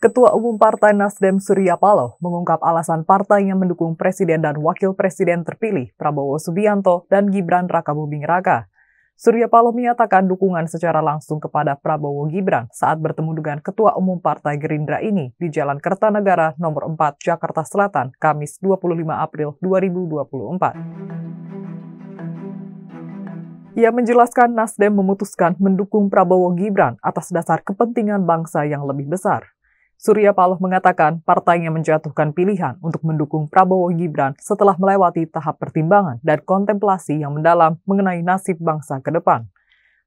Ketua Umum Partai Nasdem Surya Paloh mengungkap alasan partai yang mendukung Presiden dan Wakil Presiden terpilih Prabowo Subianto dan Gibran Rakabuming Raka. Surya Paloh menyatakan dukungan secara langsung kepada Prabowo Gibran saat bertemu dengan Ketua Umum Partai Gerindra ini di Jalan Kertanegara nomor 4 Jakarta Selatan, Kamis 25 April 2024. Ia menjelaskan Nasdem memutuskan mendukung Prabowo Gibran atas dasar kepentingan bangsa yang lebih besar. Surya Paloh mengatakan partainya menjatuhkan pilihan untuk mendukung Prabowo Gibran setelah melewati tahap pertimbangan dan kontemplasi yang mendalam mengenai nasib bangsa ke depan.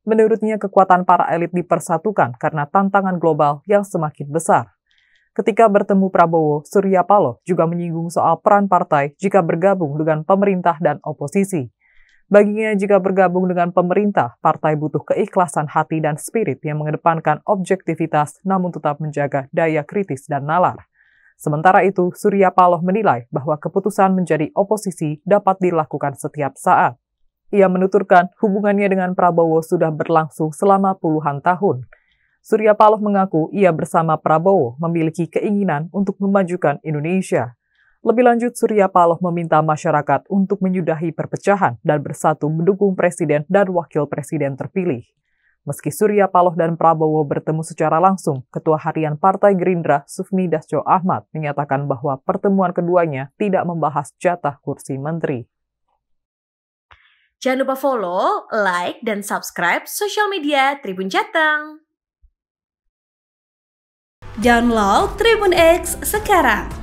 Menurutnya kekuatan para elit dipersatukan karena tantangan global yang semakin besar. Ketika bertemu Prabowo, Surya Paloh juga menyinggung soal peran partai jika bergabung dengan pemerintah dan oposisi. Baginya jika bergabung dengan pemerintah, partai butuh keikhlasan hati dan spirit yang mengedepankan objektivitas namun tetap menjaga daya kritis dan nalar. Sementara itu, Surya Paloh menilai bahwa keputusan menjadi oposisi dapat dilakukan setiap saat. Ia menuturkan hubungannya dengan Prabowo sudah berlangsung selama puluhan tahun. Surya Paloh mengaku ia bersama Prabowo memiliki keinginan untuk memajukan Indonesia. Lebih lanjut, Surya Paloh meminta masyarakat untuk menyudahi perpecahan dan bersatu mendukung presiden dan wakil presiden terpilih. Meski Surya Paloh dan Prabowo bertemu secara langsung, Ketua Harian Partai Gerindra Sufmi Dasco Ahmad menyatakan bahwa pertemuan keduanya tidak membahas jatah kursi menteri. Jangan lupa follow, like, dan subscribe sosial media Tribun Jateng. Download Tribun X sekarang